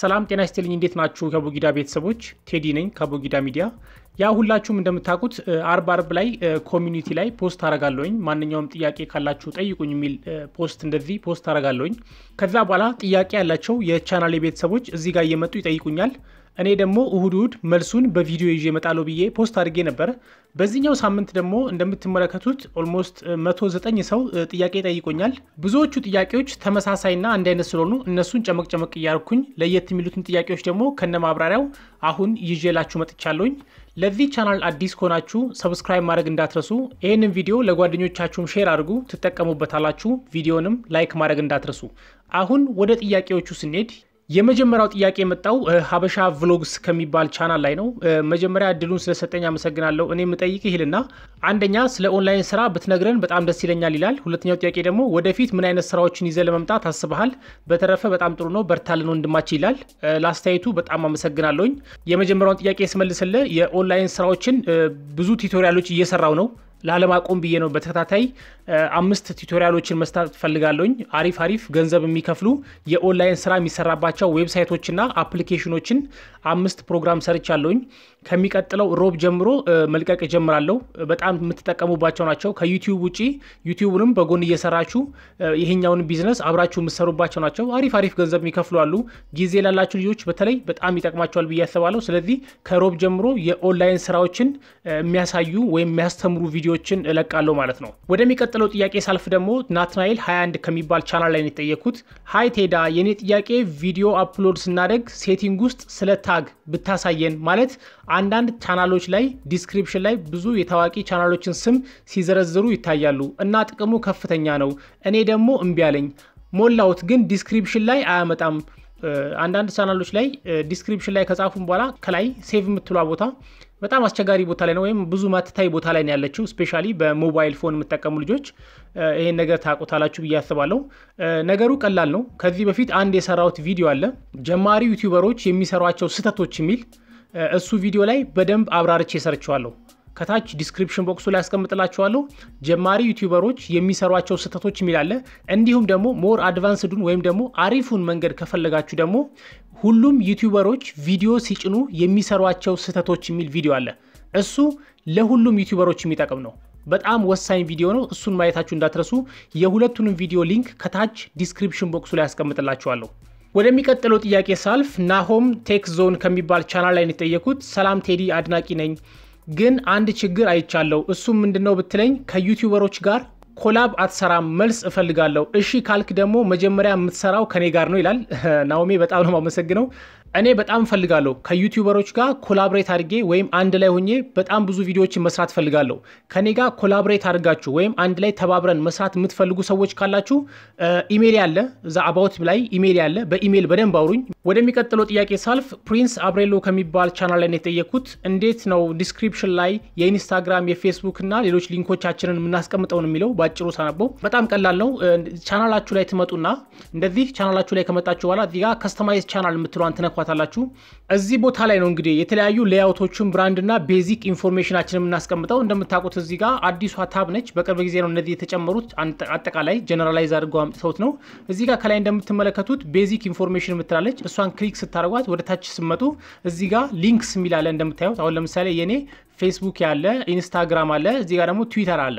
ሰላም ጤና ይስጥልኝ። እንዴት ናችሁ? ከቡጊዳ ቤተሰቦች ቴዲ ነኝ ከቡጊዳ ሚዲያ። ያ ሁላችሁም እንደምታውቁት አርብ አርብ ላይ ኮሚኒቲ ላይ ፖስት አረጋለሁኝ። ማንኛውም ጥያቄ ካላችሁ ጠይቁኝ የሚል ፖስት እንደዚህ ፖስት አረጋለሁኝ። ከዛ በኋላ ጥያቄ ያላቸው የቻናሌ ቤተሰቦች እዚህ ጋር እየመጡ ይጠይቁኛል። እኔ ደግሞ እሁድ እሁድ መልሱን በቪዲዮ ይዤ እመጣለሁ ብዬ ፖስት አድርጌ ነበር። በዚህኛው ሳምንት ደግሞ እንደምትመለከቱት ኦልሞስት 109 ሰው ጥያቄ ጠይቆኛል። ብዙዎቹ ጥያቄዎች ተመሳሳይና አንድ አይነት ስለሆኑ እነሱን ጨመቅ ጨመቅ እያርኩኝ ለየት የሚሉትን ጥያቄዎች ደግሞ ከነ ማብራሪያው አሁን ይዤላችሁ መጥቻለሁኝ። ለዚህ ቻናል አዲስ ከሆናችሁ ሰብስክራይብ ማድረግ እንዳትረሱ። ይህንን ቪዲዮ ለጓደኞቻችሁም ሼር አድርጉ፣ ትጠቀሙበታላችሁ። ቪዲዮንም ላይክ ማድረግ እንዳትረሱ። አሁን ወደ ጥያቄዎቹ ስንሄድ የመጀመሪያው ጥያቄ የመጣው ሀበሻ ቭሎግስ ከሚባል ቻናል ላይ ነው። መጀመሪያ እድሉን ስለሰጠኝ አመሰግናለሁ። እኔ የምጠይቅ ይህልና አንደኛ ስለ ኦንላይን ስራ ብትነግረን በጣም ደስ ይለኛል ይላል። ሁለተኛው ጥያቄ ደግሞ ወደፊት ምን አይነት ስራዎችን ይዘ ለመምጣት አስበሃል? በተረፈ በጣም ጥሩ ነው፣ በርታልን ወንድማች ይላል። ለአስተያየቱ በጣም አመሰግናለሁኝ። የመጀመሪያውን ጥያቄ ስመልስለ የኦንላይን ስራዎችን ብዙ ቲቶሪያሎች እየሰራው ነው ላለማቆም ብዬ ነው በተከታታይ አምስት ቱቶሪያሎችን መስታት ፈልጋለሁኝ። አሪፍ አሪፍ ገንዘብ የሚከፍሉ የኦንላይን ስራ የሚሰራባቸው ዌብሳይቶችና አፕሊኬሽኖችን አምስት ፕሮግራም ሰርቻለሁኝ። ከሚቀጥለው ሮብ ጀምሮ መልቀቅ ጀምራለሁ። በጣም የምትጠቀሙባቸው ናቸው። ከዩቲዩብ ውጪ ዩቲዩብንም በጎን እየሰራችሁ ይሄኛውን ቢዝነስ አብራችሁ የምትሰሩባቸው ናቸው። አሪፍ አሪፍ ገንዘብ የሚከፍሉ አሉ። ጊዜ ላላችሁ ልጆች በተለይ በጣም ይጠቅማቸዋል ብዬ አስባለሁ። ስለዚህ ከሮብ ጀምሮ የኦንላይን ስራዎችን የሚያሳዩ ወይም የሚያስተምሩ ቪዲዮዎችን እለቃለሁ ማለት ነው። ወደሚቀጥለው ወደሚቀጥለው ጥያቄ ሳልፍ ደግሞ ናትናኤል 21 ከሚባል ቻናል ላይ ነው የጠየኩት። ሀይ ቴዳ፣ የኔ ጥያቄ ቪዲዮ አፕሎድ ስናደርግ ሴቲንግ ውስጥ ስለ ታግ ብታሳየን። ማለት አንዳንድ ቻናሎች ላይ ዲስክሪፕሽን ላይ ብዙ የታዋቂ ቻናሎችን ስም ሲዘረዝሩ ይታያሉ እና ጥቅሙ ከፍተኛ ነው። እኔ ደግሞ እምቢ አለኝ ሞላውት ግን ዲስክሪፕሽን ላይ አያመጣም። አንዳንድ ቻናሎች ላይ ዲስክሪፕሽን ላይ ከጻፉም በኋላ ከላይ ሴቭ የምትሏ ቦታ በጣም አስቸጋሪ ቦታ ላይ ነው፣ ወይም ብዙ ማትታይ ቦታ ላይ ነው ያለችው። ስፔሻሊ በሞባይል ፎን የምጠቀሙ ልጆች ይሄን ነገር ታቆታላችሁ ብዬ አስባለሁ። ነገሩ ቀላል ነው። ከዚህ በፊት አንድ የሰራሁት ቪዲዮ አለ፣ ጀማሪ ዩቲዩበሮች የሚሰሯቸው ስህተቶች የሚል እሱ ቪዲዮ ላይ በደንብ አብራርቼ ሰርችዋለሁ። ከታች ዲስክሪፕሽን ቦክሱ ላይ ያስቀምጥላችኋለሁ። ጀማሪ ዩቲዩበሮች የሚሰሯቸው ስህተቶች የሚላለ እንዲሁም ደግሞ ሞር አድቫንስዱን ወይም ደግሞ አሪፉን መንገድ ከፈለጋችሁ ደግሞ ሁሉም ዩቲዩበሮች ቪዲዮ ሲጭኑ የሚሰሯቸው ስህተቶች የሚል ቪዲዮ አለ። እሱ ለሁሉም ዩቲዩበሮች የሚጠቅም ነው። በጣም ወሳኝ ቪዲዮ ነው። እሱን ማየታችሁ እንዳትረሱ። የሁለቱንም ቪዲዮ ሊንክ ከታች ዲስክሪፕሽን ቦክሱ ላይ ያስቀምጥላችኋለሁ። ወደሚቀጥለው ጥያቄ ሳልፍ ናሆም ቴክ ዞን ከሚባል ቻናል ላይ የጠየኩት። ሰላም ቴዲ አድናቂ ነኝ ግን አንድ ችግር አይቻለው። እሱም ምንድነው ብትለኝ ከዩቲዩበሮች ጋር ኮላብ አትሰራም፣ መልስ እፈልጋለሁ። እሺ ካልክ ደግሞ መጀመሪያ የምትሰራው ከኔ ጋር ነው ይላል ናኦሜ። በጣም ነው የማመሰግነው። እኔ በጣም ፈልጋለሁ ከዩቲዩበሮች ጋር ኮላብሬት አድርጌ ወይም አንድ ላይ ሆኜ በጣም ብዙ ቪዲዮዎችን መስራት ፈልጋለሁ። ከኔ ጋር ኮላብሬት አድርጋችሁ ወይም አንድ ላይ ተባብረን መስራት የምትፈልጉ ሰዎች ካላችሁ ኢሜል ያለ እዛ አባውት ላይ ኢሜል ያለ፣ በኢሜል በደንብ አውሩኝ። ወደሚቀጥለው ጥያቄ ሳልፍ ፕሪንስ አብሬሎ ከሚባል ቻናል ላይ የጠየኩት እንዴት ነው ዲስክሪፕሽን ላይ የኢንስታግራም የፌስቡክ እና ሌሎች ሊንኮቻችንን የምናስቀምጠውን የሚለው በአጭሩ ሳነበው በጣም ቀላል ነው። ቻናላችሁ ላይ ትመጡና እንደዚህ ቻናላችሁ ላይ ከመጣችሁ በኋላ ከስተማይዝ ቻናል የምትለዋን ታውቋታላችሁ። እዚህ ቦታ ላይ ነው እንግዲህ የተለያዩ ሌያውቶችን ብራንድና ቤዚክ ኢንፎርሜሽናችን የምናስቀምጠው። እንደምታውቁት እዚህ ጋር አዲሷ ታብ ነች። በቅርብ ጊዜ ነው እነዚህ የተጨመሩት። አጠቃላይ ጀነራላይዝ አድርገው አምጥተውት ነው። እዚህ ጋር ከላይ እንደምትመለከቱት ቤዚክ ኢንፎርሜሽን የምትላለች። እሷን ክሊክ ስታደርጓት ወደ ታች ስመጡ እዚህ ጋር ሊንክስ የሚላለ እንደምታዩት አሁን ለምሳሌ የኔ ፌስቡክ ያለ፣ ኢንስታግራም አለ፣ እዚህ ጋር ደግሞ ትዊተር አለ።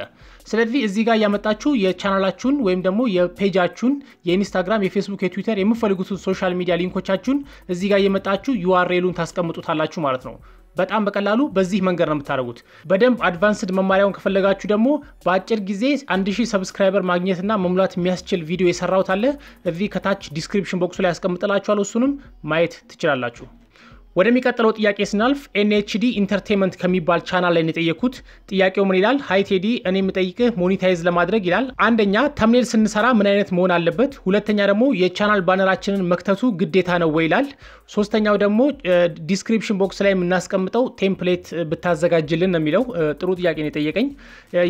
ስለዚህ እዚህ ጋር እያመጣችሁ የቻናላችሁን ወይም ደግሞ የፔጃችሁን የኢንስታግራም፣ የፌስቡክ፣ የትዊተር የምፈልጉትን ሶሻል ሚዲያ ሊንኮቻችሁን እዚህ ጋር እየመጣችሁ ዩአርኤሉን ታስቀምጡታላችሁ ማለት ነው። በጣም በቀላሉ በዚህ መንገድ ነው የምታደርጉት። በደንብ አድቫንስድ መማሪያውን ከፈለጋችሁ ደግሞ በአጭር ጊዜ 1000 ሰብስክራይበር ማግኘትና መሙላት የሚያስችል ቪዲዮ የሰራሁት አለ። እዚህ ከታች ዲስክሪፕሽን ቦክሱ ላይ ያስቀምጥላችኋል። እሱንም ማየት ትችላላችሁ። ወደሚቀጥለው ጥያቄ ስናልፍ ኤንኤችዲ ኢንተርቴንመንት ከሚባል ቻናል ላይ የጠየኩት ጥያቄው ምን ይላል? ሀይ ቴዲ፣ እኔ የምጠይቅህ ሞኒታይዝ ለማድረግ ይላል። አንደኛ ተምኔል ስንሰራ ምን አይነት መሆን አለበት? ሁለተኛ ደግሞ የቻናል ባነራችንን መክተቱ ግዴታ ነው ወይ ይላል። ሶስተኛው ደግሞ ዲስክሪፕሽን ቦክስ ላይ የምናስቀምጠው ቴምፕሌት ብታዘጋጅልን ነው የሚለው። ጥሩ ጥያቄ ነው የጠየቀኝ።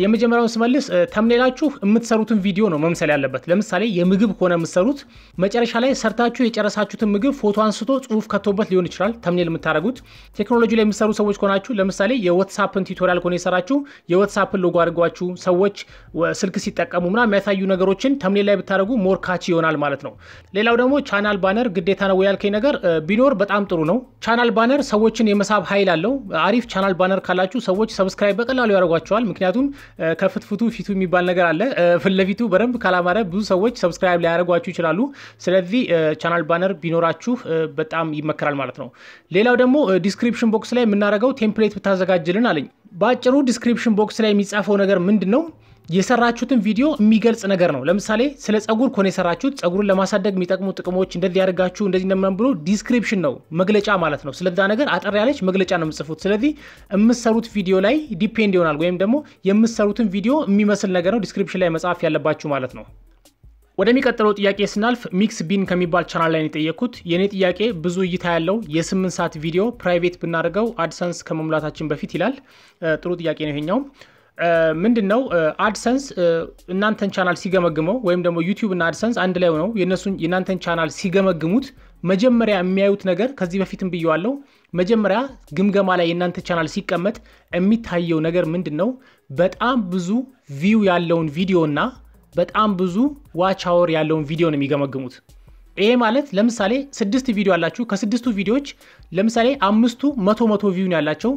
የመጀመሪያውን ስመልስ ተምኔላችሁ የምትሰሩትን ቪዲዮ ነው መምሰል ያለበት። ለምሳሌ የምግብ ከሆነ የምትሰሩት መጨረሻ ላይ ሰርታችሁ የጨረሳችሁትን ምግብ ፎቶ አንስቶ ጽሁፍ ከቶበት ሊሆን ይችላል ተምኔል የምታደረጉት ቴክኖሎጂ ላይ የምሰሩ ሰዎች ከሆናችሁ ለምሳሌ የወትሳፕን ቱቶሪያል ከሆነ የሰራችሁ የወትሳፕን ሎጎ አድርጓችሁ ሰዎች ስልክ ሲጠቀሙ ምና የሚያሳዩ ነገሮችን ተምኔል ላይ ብታደረጉ ሞር ይሆናል ማለት ነው። ሌላው ደግሞ ቻናል ባነር ግዴታ ነው ያልከኝ ነገር ቢኖር በጣም ጥሩ ነው። ቻናል ባነር ሰዎችን የመሳብ ኃይል አለው። አሪፍ ቻናል ባነር ካላችሁ ሰዎች ሰብስክራይብ በቀላሉ ያደርጓቸዋል። ምክንያቱም ከፍትፍቱ ፊቱ የሚባል ነገር አለ። ፊት ለፊቱ በደንብ ካላማረ ብዙ ሰዎች ሰብስክራይብ ሊያደርጓችሁ ይችላሉ። ስለዚህ ቻናል ባነር ቢኖራችሁ በጣም ይመከራል ማለት ነው። ሌላው ደግሞ ዲስክሪፕሽን ቦክስ ላይ የምናደርገው ቴምፕሌት ብታዘጋጅልን አለኝ። በአጭሩ ዲስክሪፕሽን ቦክስ ላይ የሚጻፈው ነገር ምንድን ነው? የሰራችሁትን ቪዲዮ የሚገልጽ ነገር ነው። ለምሳሌ ስለ ጸጉር ከሆነ የሰራችሁት ጸጉርን ለማሳደግ የሚጠቅሙ ጥቅሞች እንደዚህ ያደርጋችሁ እንደዚህ እንደምናምን ብሎ ዲስክሪፕሽን ነው መግለጫ ማለት ነው። ስለዛ ነገር አጠር ያለች መግለጫ ነው የምጽፉት። ስለዚህ የምሰሩት ቪዲዮ ላይ ዲፔንድ ይሆናል፣ ወይም ደግሞ የምሰሩትን ቪዲዮ የሚመስል ነገር ነው ዲስክሪፕሽን ላይ መጻፍ ያለባችሁ ማለት ነው። ወደሚቀጥለው ጥያቄ ስናልፍ ሚክስ ቢን ከሚባል ቻናል ላይ የጠየኩት የእኔ ጥያቄ ብዙ እይታ ያለው የስምንት ሰዓት ቪዲዮ ፕራይቬት ብናደርገው አድሰንስ ከመሙላታችን በፊት ይላል። ጥሩ ጥያቄ ነው ይሄኛው። ምንድን ነው አድሰንስ እናንተን ቻናል ሲገመግመው ወይም ደግሞ ዩቲዩብ እና አድሰንስ አንድ ላይ ሆነው የእነሱን የእናንተን ቻናል ሲገመግሙት መጀመሪያ የሚያዩት ነገር ከዚህ በፊትም ብየዋለው፣ መጀመሪያ ግምገማ ላይ የእናንተ ቻናል ሲቀመጥ የሚታየው ነገር ምንድን ነው? በጣም ብዙ ቪው ያለውን ቪዲዮ እና በጣም ብዙ ዋች አወር ያለውን ቪዲዮ ነው የሚገመግሙት። ይሄ ማለት ለምሳሌ ስድስት ቪዲዮ አላችሁ። ከስድስቱ ቪዲዮዎች ለምሳሌ አምስቱ መቶ መቶ ቪው ነው ያላቸው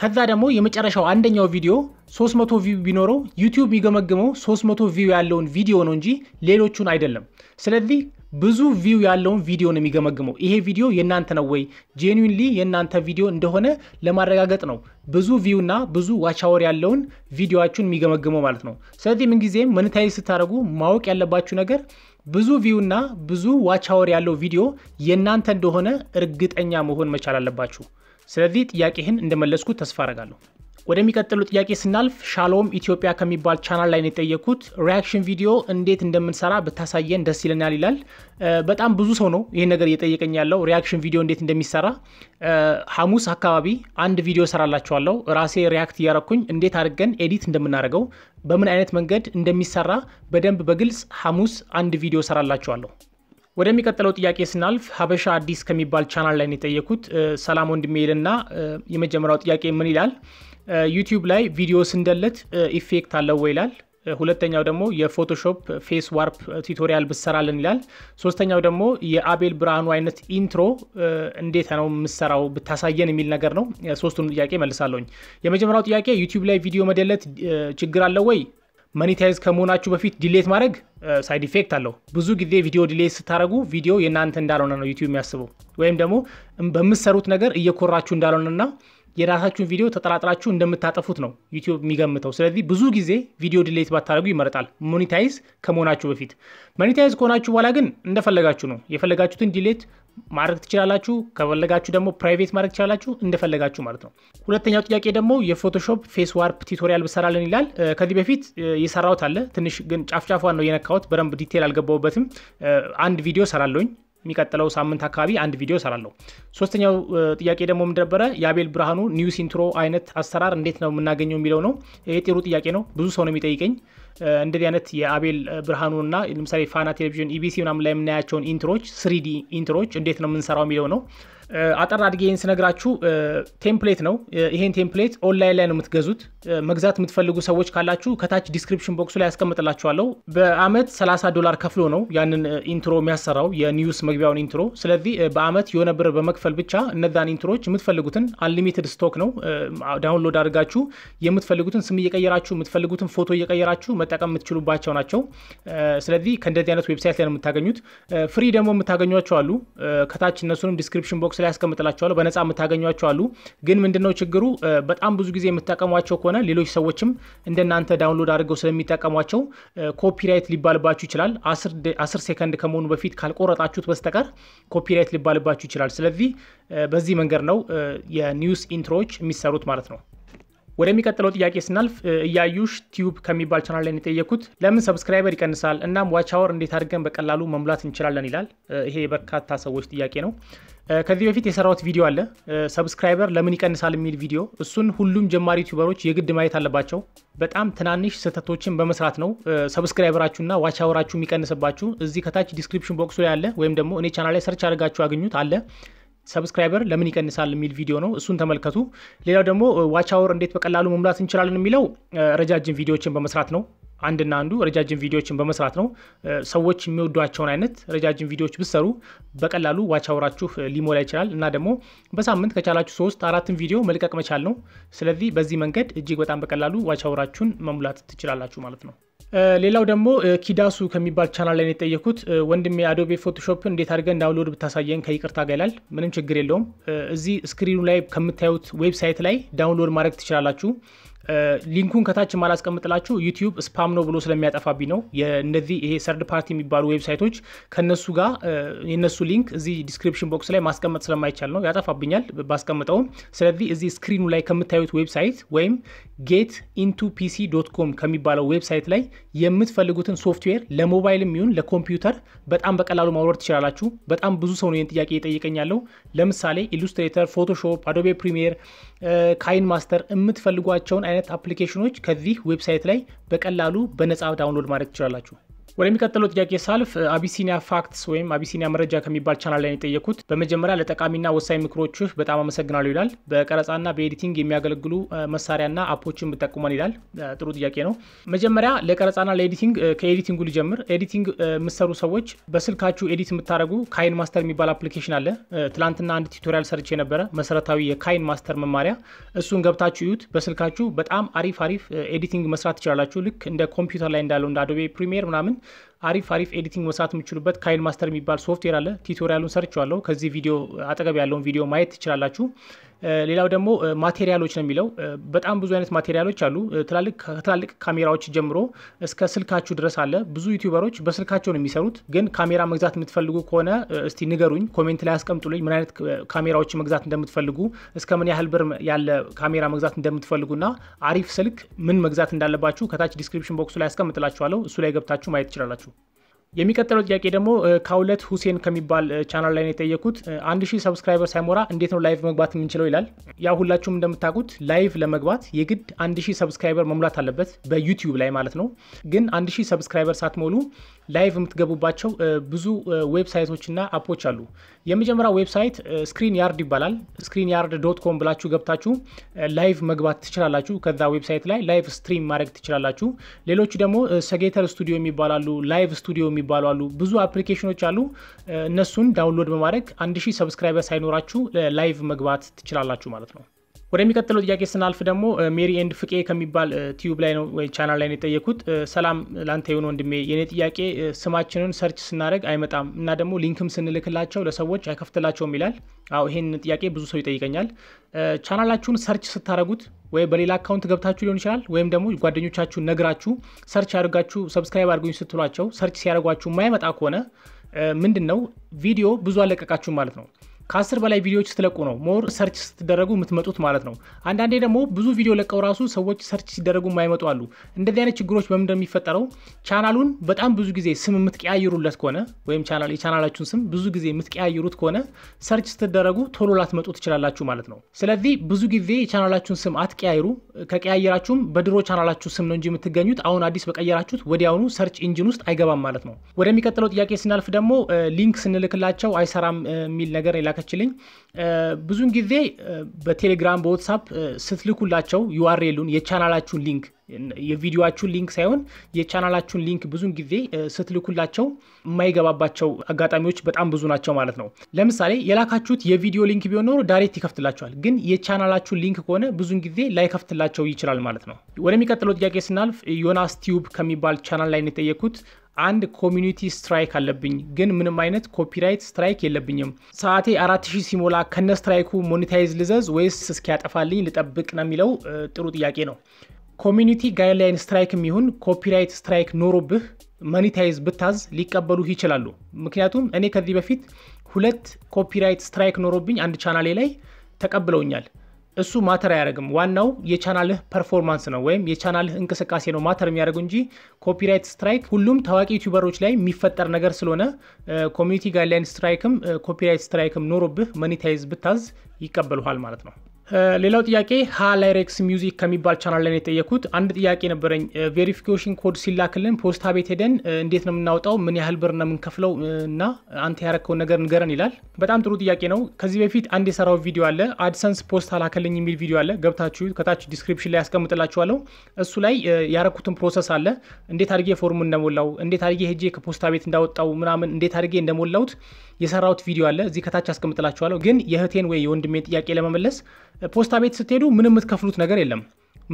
ከዛ ደግሞ የመጨረሻው አንደኛው ቪዲዮ 300 ቪው ቢኖረው ዩቲዩብ የሚገመግመው 300 ቪው ያለውን ቪዲዮ ነው እንጂ ሌሎቹን አይደለም። ስለዚህ ብዙ ቪው ያለውን ቪዲዮ ነው የሚገመግመው። ይሄ ቪዲዮ የእናንተ ነው ወይ ጄኒዊንሊ የእናንተ ቪዲዮ እንደሆነ ለማረጋገጥ ነው። ብዙ ቪው እና ብዙ ዋቻወር ያለውን ቪዲዮችሁን የሚገመግመው ማለት ነው። ስለዚህ ምንጊዜም ሞኔታይዝ ስታደርጉ ማወቅ ያለባችሁ ነገር ብዙ ቪው እና ብዙ ዋቻወር ያለው ቪዲዮ የእናንተ እንደሆነ እርግጠኛ መሆን መቻል አለባችሁ። ስለዚህ ጥያቄህን እንደመለስኩት ተስፋ አረጋለሁ። ወደሚቀጥሉ ጥያቄ ስናልፍ ሻሎም ኢትዮጵያ ከሚባል ቻናል ላይ የጠየኩት። ሪያክሽን ቪዲዮ እንዴት እንደምንሰራ ብታሳየን ደስ ይለናል ይላል። በጣም ብዙ ሰው ነው ይህ ነገር እየጠየቀኝ ያለው ሪያክሽን ቪዲዮ እንዴት እንደሚሰራ። ሐሙስ አካባቢ አንድ ቪዲዮ ሰራላችኋለሁ ራሴ ሪያክት እያረኩኝ እንዴት አድርገን ኤዲት እንደምናደርገው በምን አይነት መንገድ እንደሚሰራ በደንብ በግልጽ ሐሙስ አንድ ቪዲዮ ሰራላችኋለሁ። ወደሚቀጥለው ጥያቄ ስናልፍ ሀበሻ አዲስ ከሚባል ቻናል ላይ የጠየኩት። ሰላም ወንድሜ ይልና የመጀመሪያው ጥያቄ ምን ይላል? ዩቲዩብ ላይ ቪዲዮ ስንደለት ኢፌክት አለው ወይ ይላል። ሁለተኛው ደግሞ የፎቶሾፕ ፌስ ዋርፕ ቱቶሪያል ብሰራልን ይላል። ሶስተኛው ደግሞ የአቤል ብርሃኑ አይነት ኢንትሮ እንዴት ነው የምሰራው ብታሳየን የሚል ነገር ነው። ሶስቱን ጥያቄ መልሳለሁኝ። የመጀመሪያው ጥያቄ ዩቲዩብ ላይ ቪዲዮ መደለት ችግር አለው ወይ? መኔታይዝ ከመሆናችሁ በፊት ዲሌት ማድረግ ሳይድ ኢፌክት አለው። ብዙ ጊዜ ቪዲዮ ዲሌት ስታደረጉ ቪዲዮ የእናንተ እንዳልሆነ ነው ዩቲዩብ የሚያስበው፣ ወይም ደግሞ በምሰሩት ነገር እየኮራችሁ እንዳልሆነና የራሳችሁን ቪዲዮ ተጠራጥራችሁ እንደምታጠፉት ነው ዩቲዩብ የሚገምተው። ስለዚህ ብዙ ጊዜ ቪዲዮ ድሌት ባታደረጉ ይመረጣል፣ ሞኒታይዝ ከመሆናችሁ በፊት። ሞኒታይዝ ከሆናችሁ በኋላ ግን እንደፈለጋችሁ ነው። የፈለጋችሁትን ዲሌት ማድረግ ትችላላችሁ። ከፈለጋችሁ ደግሞ ፕራይቬት ማድረግ ትችላላችሁ፣ እንደፈለጋችሁ ማለት ነው። ሁለተኛው ጥያቄ ደግሞ የፎቶሾፕ ፌስ ዋርፕ ቱቶሪያል ብሰራልን ይላል። ከዚህ በፊት የሰራሁት አለ፣ ትንሽ ግን ጫፍጫፏን ነው የነካሁት፣ በደንብ ዲቴል አልገባሁበትም። አንድ ቪዲዮ ሰራለሁኝ የሚቀጥለው ሳምንት አካባቢ አንድ ቪዲዮ እሰራለሁ። ሶስተኛው ጥያቄ ደግሞ ምንደበረ የአቤል ብርሃኑ ኒውስ ኢንትሮ አይነት አሰራር እንዴት ነው የምናገኘው የሚለው ነው። ይህ ጥሩ ጥያቄ ነው። ብዙ ሰው ነው የሚጠይቀኝ። እንደዚህ አይነት የአቤል ብርሃኑ ና ለምሳሌ ፋና ቴሌቪዥን፣ ኢቢሲ ምናምን ላይ የምናያቸውን ኢንትሮች ስሪዲ ኢንትሮች እንዴት ነው የምንሰራው የሚለው ነው። አጠር አድጌ ይህን ስነግራችሁ ቴምፕሌት ነው። ይሄን ቴምፕሌት ኦንላይን ላይ ነው የምትገዙት። መግዛት የምትፈልጉ ሰዎች ካላችሁ ከታች ዲስክሪፕሽን ቦክሱ ላይ ያስቀምጥላችኋለሁ። በአመት 30 ዶላር ከፍሎ ነው ያንን ኢንትሮ የሚያሰራው የኒውስ መግቢያውን ኢንትሮ። ስለዚህ በአመት የሆነ ብር በመክፈል ብቻ እነዛን ኢንትሮች የምትፈልጉትን አንሊሚትድ ስቶክ ነው ዳውንሎድ አድርጋችሁ የምትፈልጉትን ስም እየቀየራችሁ የምትፈልጉትን ፎቶ እየቀየራችሁ መጠቀም የምትችሉባቸው ናቸው። ስለዚህ ከእንደዚህ አይነት ዌብሳይት ላይ ነው የምታገኙት። ፍሪ ደግሞ የምታገኟቸው አሉ። ከታች እነሱንም ዲስክሪፕሽን ቦክስ ላይ ያስቀምጥላቸዋለሁ። በነፃ የምታገኟቸው አሉ። ግን ምንድነው ችግሩ? በጣም ብዙ ጊዜ የምትጠቀሟቸው ከሆነ ሌሎች ሰዎችም እንደናንተ ዳውንሎድ አድርገው ስለሚጠቀሟቸው ኮፒራይት ሊባልባችሁ ይችላል። አስር ሴከንድ ከመሆኑ በፊት ካልቆረጣችሁት በስተቀር ኮፒራይት ሊባልባችሁ ይችላል። ስለዚህ በዚህ መንገድ ነው የኒውስ ኢንትሮዎች የሚሰሩት ማለት ነው። ወደሚቀጥለው ጥያቄ ስናልፍ እያዩሽ ቲዩብ ከሚባል ቻናል ላይ የጠየኩት ለምን ሰብስክራይበር ይቀንሳል፣ እናም ዋች አወር እንዴት አድርገን በቀላሉ መሙላት እንችላለን ይላል። ይሄ የበርካታ ሰዎች ጥያቄ ነው። ከዚህ በፊት የሰራሁት ቪዲዮ አለ፣ ሰብስክራይበር ለምን ይቀንሳል የሚል ቪዲዮ። እሱን ሁሉም ጀማሪ ዩቲዩበሮች የግድ ማየት አለባቸው። በጣም ትናንሽ ስህተቶችን በመስራት ነው ሰብስክራይበራችሁና ዋች አወራችሁ የሚቀንስባችሁ። እዚህ ከታች ዲስክሪፕሽን ቦክሱ ላይ አለ፣ ወይም ደግሞ እኔ ቻናል ላይ ሰርች አድርጋችሁ አገኙት አለ ሰብስክራይበር ለምን ይቀንሳል የሚል ቪዲዮ ነው። እሱን ተመልከቱ። ሌላው ደግሞ ዋቻወር አወር እንዴት በቀላሉ መሙላት እንችላለን የሚለው ረጃጅም ቪዲዮዎችን በመስራት ነው። አንድና አንዱ ረጃጅም ቪዲዮዎችን በመስራት ነው። ሰዎች የሚወዷቸውን አይነት ረጃጅም ቪዲዮዎች ብሰሩ በቀላሉ ዋቻወራችሁ ሊሞላ ይችላል እና ደግሞ በሳምንት ከቻላችሁ ሶስት አራትን ቪዲዮ መልቀቅ መቻል ነው። ስለዚህ በዚህ መንገድ እጅግ በጣም በቀላሉ ዋቻወራችሁን መሙላት ትችላላችሁ ማለት ነው። ሌላው ደግሞ ኪዳሱ ከሚባል ቻናል ላይ የጠየኩት ወንድሜ አዶቤ ፎቶሾፕ እንዴት አድርገን ዳውንሎድ ብታሳየን ከይቅርታ ጋር ይላል። ምንም ችግር የለውም። እዚህ ስክሪኑ ላይ ከምታዩት ዌብሳይት ላይ ዳውንሎድ ማድረግ ትችላላችሁ። ሊንኩን ከታች ማላስቀምጥላችሁ ዩቲዩብ ስፓም ነው ብሎ ስለሚያጠፋብኝ ነው። እነዚህ ይሄ ሰርድ ፓርቲ የሚባሉ ዌብሳይቶች ከነሱ ጋር የነሱ ሊንክ እዚህ ዲስክሪፕሽን ቦክስ ላይ ማስቀመጥ ስለማይቻል ነው ያጠፋብኛል ባስቀምጠውም። ስለዚህ እዚህ ስክሪኑ ላይ ከምታዩት ዌብሳይት ወይም ጌት ኢንቱ ፒሲ ዶት ኮም ከሚባለው ዌብሳይት ላይ የምትፈልጉትን ሶፍትዌር ለሞባይል የሚሆን ለኮምፒውተር በጣም በቀላሉ ማውረድ ትችላላችሁ። በጣም ብዙ ሰው ነው ይህን ጥያቄ ይጠይቀኛለው። ለምሳሌ ኢሉስትሬተር፣ ፎቶሾፕ፣ አዶቤ ፕሪሚየር ካይን ማስተር የምትፈልጓቸውን አይነት አፕሊኬሽኖች ከዚህ ዌብሳይት ላይ በቀላሉ በነፃ ዳውንሎድ ማድረግ ትችላላችሁ። ወደሚቀጥለው ጥያቄ ሳልፍ አቢሲኒያ ፋክትስ ወይም አቢሲኒያ መረጃ ከሚባል ቻናል ላይ የጠየኩት በመጀመሪያ ለጠቃሚና ወሳኝ ምክሮችህ በጣም አመሰግናለሁ ይላል። በቀረጻና በኤዲቲንግ የሚያገለግሉ መሳሪያና አፖችን ብጠቁመን ይላል። ጥሩ ጥያቄ ነው። መጀመሪያ ለቀረጻና ለኤዲቲንግ ከኤዲቲንጉ ልጀምር። ኤዲቲንግ የምትሰሩ ሰዎች በስልካችሁ ኤዲት የምታደርጉ ካይን ማስተር የሚባል አፕሊኬሽን አለ። ትላንትና አንድ ቱቶሪያል ሰርች የነበረ መሰረታዊ የካይን ማስተር መማሪያ፣ እሱን ገብታችሁ እዩት። በስልካችሁ በጣም አሪፍ አሪፍ ኤዲቲንግ መስራት ትችላላችሁ። ልክ እንደ ኮምፒውተር ላይ እንዳለው እንደ አዶቤ ፕሪሚየር ምናምን ምናምን አሪፍ አሪፍ ኤዲቲንግ መስራት የምችሉበት ካይል ማስተር የሚባል ሶፍትዌር አለ። ቲቶሪያሉን ሰርቸዋለሁ። ከዚህ ቪዲዮ አጠገብ ያለውን ቪዲዮ ማየት ትችላላችሁ። ሌላው ደግሞ ማቴሪያሎች ነው የሚለው በጣም ብዙ አይነት ማቴሪያሎች አሉ። ከትላልቅ ካሜራዎች ጀምሮ እስከ ስልካችሁ ድረስ አለ። ብዙ ዩቲዩበሮች በስልካቸው ነው የሚሰሩት። ግን ካሜራ መግዛት የምትፈልጉ ከሆነ እስቲ ንገሩኝ፣ ኮሜንት ላይ አስቀምጡልኝ ምን አይነት ካሜራዎች መግዛት እንደምትፈልጉ እስከ ምን ያህል ብር ያለ ካሜራ መግዛት እንደምትፈልጉና አሪፍ ስልክ ምን መግዛት እንዳለባችሁ ከታች ዲስክሪፕሽን ቦክሱ ላይ አስቀምጥላችኋለሁ። እሱ ላይ ገብታችሁ ማየት ትችላላችሁ። የሚቀጥለው ጥያቄ ደግሞ ካውለት ሁሴን ከሚባል ቻናል ላይ ነው የጠየኩት። አንድ ሺህ ሰብስክራይበር ሳይሞራ እንዴት ነው ላይቭ መግባት የምንችለው ይላል። ያው ሁላችሁም እንደምታውቁት ላይቭ ለመግባት የግድ አንድ ሺህ ሰብስክራይበር መሙላት አለበት፣ በዩቲዩብ ላይ ማለት ነው። ግን አንድ ሺህ ሰብስክራይበር ሳትሞሉ ላይቭ የምትገቡባቸው ብዙ ዌብሳይቶች እና አፖች አሉ። የመጀመሪያ ዌብሳይት ስክሪን ያርድ ይባላል። ስክሪን ያርድ ዶት ኮም ብላችሁ ገብታችሁ ላይቭ መግባት ትችላላችሁ። ከዛ ዌብሳይት ላይ ላይቭ ስትሪም ማድረግ ትችላላችሁ። ሌሎቹ ደግሞ ሰጌተር ስቱዲዮ የሚባላሉ፣ ላይቭ ስቱዲዮ የሚባሉ አሉ። ብዙ አፕሊኬሽኖች አሉ። እነሱን ዳውንሎድ በማድረግ 1000 ሰብስክራይበር ሳይኖራችሁ ላይቭ መግባት ትችላላችሁ ማለት ነው። ወደሚቀጥለው ጥያቄ ስናልፍ ደግሞ ሜሪ ኤንድ ፍቄ ከሚባል ቲዩብ ላይ ነው ወይ ቻናል ላይ ነው የጠየኩት። ሰላም ላንተ የሆነ ወንድሜ። የኔ ጥያቄ ስማችንን ሰርች ስናደርግ አይመጣም እና ደግሞ ሊንክም ስንልክላቸው ለሰዎች አይከፍትላቸውም ይላል። አዎ ይሄን ጥያቄ ብዙ ሰው ይጠይቀኛል። ቻናላችሁን ሰርች ስታደረጉት ወይ በሌላ አካውንት ገብታችሁ ሊሆን ይችላል፣ ወይም ደግሞ ጓደኞቻችሁ ነግራችሁ ሰርች ያደርጋችሁ ሰብስክራይብ አድርጉኝ ስትሏቸው ሰርች ሲያደርጓችሁ የማይመጣ ከሆነ ምንድን ነው ቪዲዮ ብዙ አለቀቃችሁ ማለት ነው። ከአስር በላይ ቪዲዮዎች ስትለቁ ነው ሞር ሰርች ስትደረጉ የምትመጡት ማለት ነው። አንዳንዴ ደግሞ ብዙ ቪዲዮ ለቀው ራሱ ሰዎች ሰርች ሲደረጉ የማይመጡ አሉ። እንደዚህ አይነት ችግሮች በምን እንደሚፈጠረው ቻናሉን በጣም ብዙ ጊዜ ስም የምትቀያይሩለት ከሆነ ወይም የቻናላችሁን ስም ብዙ ጊዜ የምትቀያይሩት ከሆነ ሰርች ስትደረጉ ቶሎ ላትመጡ ትችላላችሁ ማለት ነው። ስለዚህ ብዙ ጊዜ የቻናላችሁን ስም አትቀያይሩ። ከቀያየራችሁም በድሮ ቻናላችሁ ስም ነው እንጂ የምትገኙት አሁን አዲስ በቀየራችሁት ወዲያውኑ ሰርች ኢንጂን ውስጥ አይገባም ማለት ነው። ወደሚቀጥለው ጥያቄ ስናልፍ ደግሞ ሊንክ ስንልክላቸው አይሰራም የሚል ነገር የላከችልኝ ብዙን ጊዜ በቴሌግራም በዋትሳፕ ስትልኩላቸው ዩአርኤሉን የቻናላችሁን ሊንክ የቪዲዮችሁን ሊንክ ሳይሆን የቻናላችሁን ሊንክ ብዙን ጊዜ ስትልኩላቸው የማይገባባቸው አጋጣሚዎች በጣም ብዙ ናቸው ማለት ነው። ለምሳሌ የላካችሁት የቪዲዮ ሊንክ ቢሆን ኖሮ ዳይሬክት ይከፍትላቸዋል። ግን የቻናላችሁን ሊንክ ከሆነ ብዙን ጊዜ ላይከፍትላቸው ይችላል ማለት ነው። ወደሚቀጥለው ጥያቄ ስናልፍ ዮናስ ቲዩብ ከሚባል ቻናል ላይ ነው የጠየኩት። አንድ ኮሚኒቲ ስትራይክ አለብኝ፣ ግን ምንም አይነት ኮፒራይት ስትራይክ የለብኝም። ሰዓቴ አራት ሲሞላ ከነ ስትራይኩ ሞኔታይዝ ልዘዝ ወይስ እስኪያጠፋልኝ ልጠብቅ ነው የሚለው ጥሩ ጥያቄ ነው። ኮሚኒቲ ጋይድላይን ስትራይክ የሚሆን ኮፒራይት ስትራይክ ኖሮብህ ሞኔታይዝ ብታዝ ሊቀበሉ ይችላሉ። ምክንያቱም እኔ ከዚህ በፊት ሁለት ኮፒራይት ስትራይክ ኖሮብኝ አንድ ቻናሌ ላይ ተቀብለውኛል። እሱ ማተር አያደርግም። ዋናው የቻናልህ ፐርፎርማንስ ነው ወይም የቻናልህ እንቅስቃሴ ነው ማተር የሚያደርጉ እንጂ ኮፒራይት ስትራይክ ሁሉም ታዋቂ ዩቲዩበሮች ላይ የሚፈጠር ነገር ስለሆነ ኮሚኒቲ ጋይድላይን ስትራይክም ኮፒራይት ስትራይክም ኖሮብህ መኔታይዝ ብታዝ ይቀበሉሃል ማለት ነው። ሌላው ጥያቄ ሀ ላይሬክስ ሚውዚክ ከሚባል ቻናል ላይ የጠየኩት አንድ ጥያቄ ነበረኝ። ቬሪፊኬሽን ኮድ ሲላክልን ፖስታ ቤት ሄደን እንዴት ነው የምናወጣው? ምን ያህል ብር ነው የምንከፍለው? እና አንተ ያረከውን ነገር ንገረን ይላል። በጣም ጥሩ ጥያቄ ነው። ከዚህ በፊት አንድ የሰራው ቪዲዮ አለ፣ አድሰንስ ፖስታ ላከልኝ የሚል ቪዲዮ አለ። ገብታችሁ ከታች ዲስክሪፕሽን ላይ ያስቀምጥላችኋለሁ። እሱ ላይ ያረኩትን ፕሮሰስ አለ፣ እንዴት አድርጌ ፎርሙ እንደሞላው፣ እንዴት አድርጌ ሄጄ ከፖስታ ቤት እንዳወጣው ምናምን፣ እንዴት አድርጌ እንደሞላውት የሰራውት ቪዲዮ አለ። እዚህ ከታች ያስቀምጥላችኋለሁ። ግን የእህቴን ወይ የወንድሜን ጥያቄ ለመመለስ ፖስታ ቤት ስትሄዱ ምንም የምትከፍሉት ነገር የለም።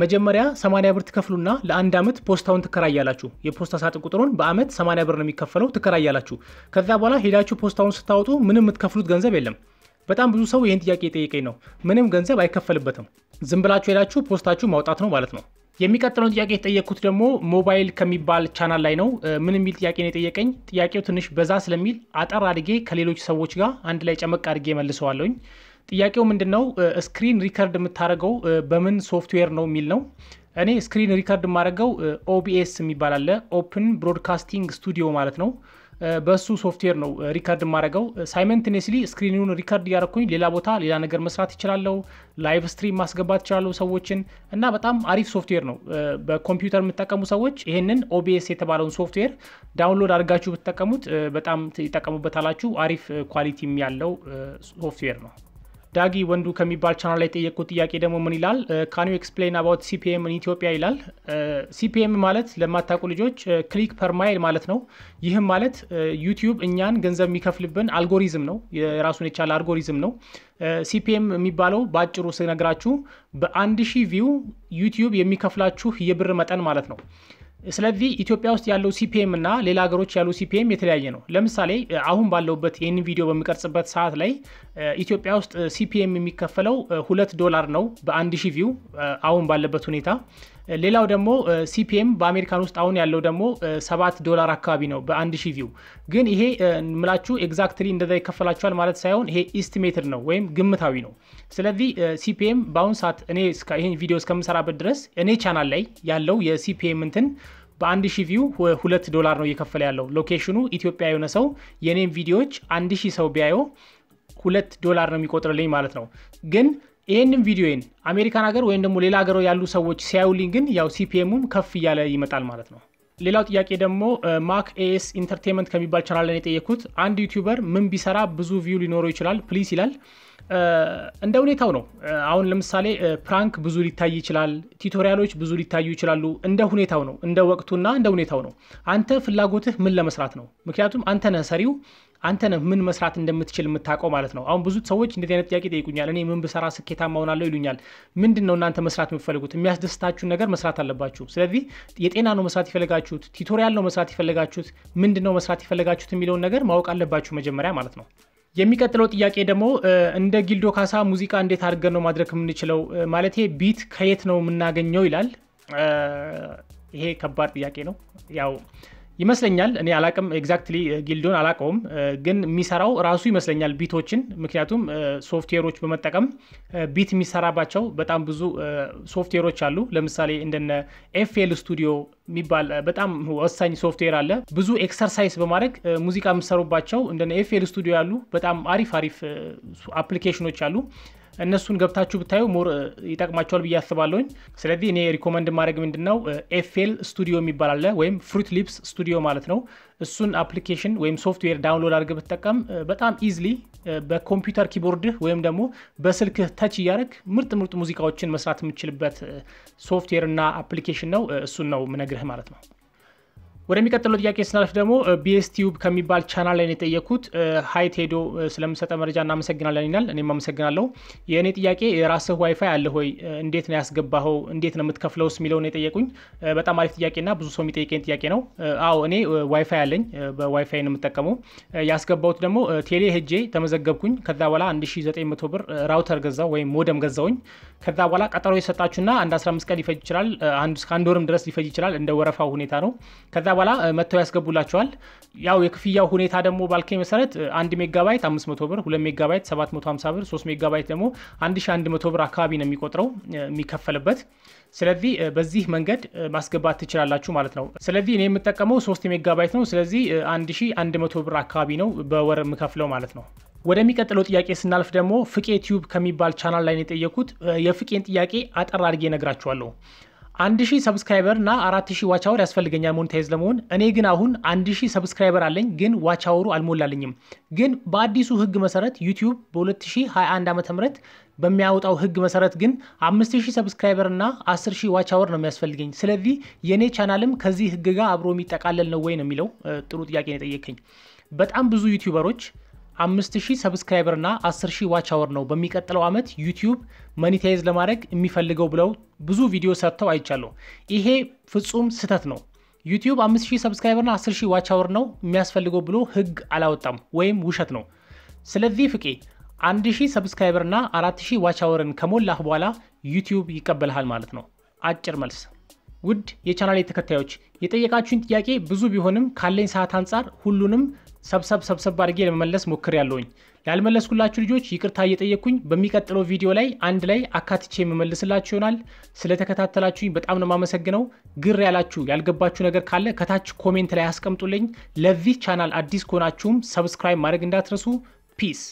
መጀመሪያ 80 ብር ትከፍሉና ለአንድ ዓመት ፖስታውን ትከራያላችሁ። የፖስታ ሳጥን ቁጥሩን በአመት 80 ብር ነው የሚከፈለው፣ ትከራያላችሁ። ከዛ በኋላ ሄዳችሁ ፖስታውን ስታወጡ ምንም የምትከፍሉት ገንዘብ የለም። በጣም ብዙ ሰው ይህን ጥያቄ የጠየቀኝ ነው። ምንም ገንዘብ አይከፈልበትም። ዝም ብላችሁ ሄዳችሁ ፖስታችሁ ማውጣት ነው ማለት ነው። የሚቀጥለውን ጥያቄ የተጠየቅኩት ደግሞ ሞባይል ከሚባል ቻናል ላይ ነው። ምን የሚል ጥያቄ ነው የጠየቀኝ? ጥያቄው ትንሽ በዛ ስለሚል አጠር አድጌ ከሌሎች ሰዎች ጋር አንድ ላይ ጨመቅ አድጌ መልሰዋለሁኝ። ጥያቄው ምንድን ነው? ስክሪን ሪከርድ የምታደርገው በምን ሶፍትዌር ነው የሚል ነው። እኔ ስክሪን ሪከርድ የማደርገው ኦቢኤስ የሚባል አለ፣ ኦፕን ብሮድካስቲንግ ስቱዲዮ ማለት ነው። በሱ ሶፍትዌር ነው ሪከርድ የማደርገው። ሳይመንትኔስሊ ስክሪኑን ሪከርድ እያደረኩኝ ሌላ ቦታ ሌላ ነገር መስራት ይችላለው ላይቭ ስትሪም ማስገባት እችላለሁ ሰዎችን እና በጣም አሪፍ ሶፍትዌር ነው። በኮምፒውተር የምጠቀሙ ሰዎች ይህንን ኦቢኤስ የተባለውን ሶፍትዌር ዳውንሎድ አድርጋችሁ ብትጠቀሙት በጣም ይጠቀሙበታላችሁ። አሪፍ ኳሊቲም ያለው ሶፍትዌር ነው። ዳጊ ወንዱ ከሚባል ቻናል ላይ የጠየቁት ጥያቄ ደግሞ ምን ይላል? ካን ዩ ኤክስፕሌን አባውት ሲፒኤም ኢትዮጵያ ይላል። ሲፒኤም uh, ማለት ለማታውቁ ልጆች ክሊክ ፐር ማይል ማለት ነው። ይህም ማለት ዩቲዩብ uh, እኛን ገንዘብ የሚከፍልብን አልጎሪዝም ነው። የራሱን የቻለ አልጎሪዝም ነው። ሲፒኤም uh, የሚባለው በአጭሩ ስነግራችሁ በአንድ ሺህ ቪው ዩቲዩብ የሚከፍላችሁ የብር መጠን ማለት ነው። ስለዚህ ኢትዮጵያ ውስጥ ያለው ሲፒኤም እና ሌላ ሀገሮች ያለው ሲፒኤም የተለያየ ነው። ለምሳሌ አሁን ባለውበት ይህን ቪዲዮ በሚቀርጽበት ሰዓት ላይ ኢትዮጵያ ውስጥ ሲፒኤም የሚከፈለው ሁለት ዶላር ነው በአንድ ሺ ቪው አሁን ባለበት ሁኔታ ሌላው ደግሞ ሲፒኤም በአሜሪካን ውስጥ አሁን ያለው ደግሞ ሰባት ዶላር አካባቢ ነው በአንድ ሺ ቪው። ግን ይሄ ምላችሁ ኤግዛክትሊ እንደዛ ይከፈላቸዋል ማለት ሳይሆን ይሄ ኢስቲሜትድ ነው ወይም ግምታዊ ነው። ስለዚህ ሲፒኤም በአሁን ሰዓት እኔ ይህን ቪዲዮ እስከምሰራበት ድረስ እኔ ቻናል ላይ ያለው የሲፒኤም እንትን በአንድ ሺ ቪው ሁለት ዶላር ነው እየከፈለ ያለው። ሎኬሽኑ ኢትዮጵያ የሆነ ሰው የእኔም ቪዲዮዎች አንድ ሺህ ሰው ቢያየው ሁለት ዶላር ነው የሚቆጥርልኝ ማለት ነው ግን ይህንም ቪዲዮን አሜሪካን ሀገር ወይም ደግሞ ሌላ ሀገር ያሉ ሰዎች ሲያዩልኝ ግን ያው ሲፒኤሙም ከፍ እያለ ይመጣል ማለት ነው። ሌላው ጥያቄ ደግሞ ማክ ኤኤስ ኢንተርቴንመንት ከሚባል ቻናል የጠየኩት አንድ ዩቲዩበር ምን ቢሰራ ብዙ ቪው ሊኖረው ይችላል ፕሊስ ይላል። እንደ ሁኔታው ነው። አሁን ለምሳሌ ፕራንክ ብዙ ሊታይ ይችላል፣ ቲቶሪያሎች ብዙ ሊታዩ ይችላሉ። እንደ ሁኔታው ነው፣ እንደ ወቅቱና እንደ ሁኔታው ነው። አንተ ፍላጎትህ ምን ለመስራት ነው? ምክንያቱም አንተ ነህ ሰሪው፣ አንተ ነህ ምን መስራት እንደምትችል የምታውቀው ማለት ነው። አሁን ብዙ ሰዎች እንደዚህ አይነት ጥያቄ ጠይቁኛል። እኔ ምን ብሰራ ስኬታማ ሆናለሁ ይሉኛል። ምንድን ነው እናንተ መስራት የምትፈልጉት? የሚያስደስታችሁን ነገር መስራት አለባችሁ። ስለዚህ የጤና ነው መስራት የፈለጋችሁት? ቲቶሪያል ነው መስራት የፈለጋችሁት? ምንድን ነው መስራት የፈለጋችሁት የሚለውን ነገር ማወቅ አለባችሁ መጀመሪያ ማለት ነው። የሚቀጥለው ጥያቄ ደግሞ እንደ ጊልዶ ካሳ ሙዚቃ እንዴት አድርገን ነው ማድረግ የምንችለው? ማለቴ ቢት ከየት ነው የምናገኘው ይላል። ይሄ ከባድ ጥያቄ ነው ያው ይመስለኛል እኔ አላቅም ኤግዛክትሊ ጊልዶን አላቀውም፣ ግን የሚሰራው ራሱ ይመስለኛል ቢቶችን። ምክንያቱም ሶፍትዌሮች በመጠቀም ቢት የሚሰራባቸው በጣም ብዙ ሶፍትዌሮች አሉ። ለምሳሌ እንደነ ኤፍኤል ስቱዲዮ የሚባል በጣም ወሳኝ ሶፍትዌር አለ። ብዙ ኤክሰርሳይዝ በማድረግ ሙዚቃ የምሰሩባቸው እንደ ኤፍኤል ስቱዲዮ ያሉ በጣም አሪፍ አሪፍ አፕሊኬሽኖች አሉ። እነሱን ገብታችሁ ብታዩ ሞር ይጠቅማቸዋል ብዬ አስባለሁኝ። ስለዚህ እኔ ሪኮመንድ ማድረግ ምንድን ነው ኤፍኤል ስቱዲዮ የሚባል አለ ወይም ፍሩት ሊፕስ ስቱዲዮ ማለት ነው። እሱን አፕሊኬሽን ወይም ሶፍትዌር ዳውንሎድ አድርገ ብትጠቀም በጣም ኢዝሊ በኮምፒውተር ኪቦርድህ ወይም ደግሞ በስልክህ ተች እያደረግ ምርጥ ምርጥ ሙዚቃዎችን መስራት የምችልበት ሶፍትዌር እና አፕሊኬሽን ነው። እሱን ነው ምነግርህ ማለት ነው። ወደሚቀጥለው ጥያቄ ስናልፍ ደግሞ ቢኤስቲዩብ ከሚባል ቻናል ላይ የጠየኩት ሀይ ቴዶ ስለምሰጠ መረጃ እናመሰግናለን ይላል። እኔም አመሰግናለሁ። የእኔ ጥያቄ የራስህ ዋይፋይ አለ ሆይ? እንዴት ነው ያስገባኸው? እንዴት ነው የምትከፍለውስ? የሚለው ነው የጠየቁኝ። በጣም አሪፍ ጥያቄና ብዙ ሰው የሚጠይቀኝ ጥያቄ ነው። አዎ እኔ ዋይፋይ አለኝ። በዋይፋይ ነው የምጠቀመው። ያስገባሁት ደግሞ ቴሌ ሄጄ ተመዘገብኩኝ። ከዛ በኋላ 1900 ብር ራውተር ገዛው ወይም ሞደም ገዛውኝ። ከዛ በኋላ ቀጠሮ የሰጣችሁና አንድ 15 ቀን ሊፈጅ ይችላል፣ አንድ ወርም ድረስ ሊፈጅ ይችላል። እንደ ወረፋው ሁኔታ ነው። ከዛ በኋላ መጥተው ያስገቡላቸዋል። ያው የክፍያው ሁኔታ ደግሞ ባልከኝ መሰረት 1 ሜጋባይት 500 ብር፣ 2 ሜጋባይት 750 ብር፣ 3 ሜጋባይት ደግሞ 1100 ብር አካባቢ ነው የሚቆጥረው የሚከፈልበት። ስለዚህ በዚህ መንገድ ማስገባት ትችላላችሁ ማለት ነው። ስለዚህ እኔ የምጠቀመው 3 ሜጋባይት ነው። ስለዚህ 1100 ብር አካባቢ ነው በወር የምከፍለው ማለት ነው። ወደሚቀጥለው ጥያቄ ስናልፍ ደግሞ ፍቄ ቲዩብ ከሚባል ቻናል ላይ የጠየኩት። የፍቄን ጥያቄ አጠር አድርጌ ነግራችኋለሁ። አንድ ሺህ ሰብስክራይበር እና አራት ሺህ ዋቻወር ያስፈልገኛል ሞኔታይዝ ለመሆን። እኔ ግን አሁን አንድ ሺህ ሰብስክራይበር አለኝ፣ ግን ዋቻወሩ አልሞላልኝም። ግን በአዲሱ ህግ መሰረት ዩቲዩብ በ2021 ዓ ም በሚያወጣው ህግ መሰረት ግን 5000 ሰብስክራይበር እና 10000 ዋች ዋቻወር ነው የሚያስፈልገኝ። ስለዚህ የኔ ቻናልም ከዚህ ህግ ጋር አብሮ የሚጠቃለል ነው ወይ ነው የሚለው። ጥሩ ጥያቄ ነው የጠየቀኝ። በጣም ብዙ ዩቲዩበሮች 5000 ሰብስክራይበር እና 10000 ዋች አወር ነው በሚቀጥለው ዓመት ዩቲዩብ መኒታይዝ ለማድረግ የሚፈልገው ብለው ብዙ ቪዲዮ ሰርተው አይቻለሁ። ይሄ ፍጹም ስህተት ነው። ዩቲዩብ 5000 ሰብስክራይበር እና 10000 ዋች አወር ነው የሚያስፈልገው ብሎ ህግ አላወጣም ወይም ውሸት ነው። ስለዚህ ፍቄ 1000 ሰብስክራይበር እና 4000 ዋች አወርን ከሞላህ በኋላ ዩቲዩብ ይቀበልሃል ማለት ነው። አጭር መልስ። ውድ የቻናሌ ተከታዮች የጠየቃችሁን ጥያቄ ብዙ ቢሆንም ካለኝ ሰዓት አንጻር ሁሉንም ሰብሰብ ሰብሰብ አድርጌ ለመመለስ ሞክር ያለውኝ። ያልመለስኩላችሁ ልጆች ይቅርታ እየጠየቅኩኝ በሚቀጥለው ቪዲዮ ላይ አንድ ላይ አካትቼ የምመልስላችሁ ይሆናል። ስለተከታተላችሁኝ በጣም ነው የማመሰግነው። ግር ያላችሁ ያልገባችሁ ነገር ካለ ከታች ኮሜንት ላይ አስቀምጡልኝ። ለዚህ ቻናል አዲስ ከሆናችሁም ሰብስክራይብ ማድረግ እንዳትረሱ። ፒስ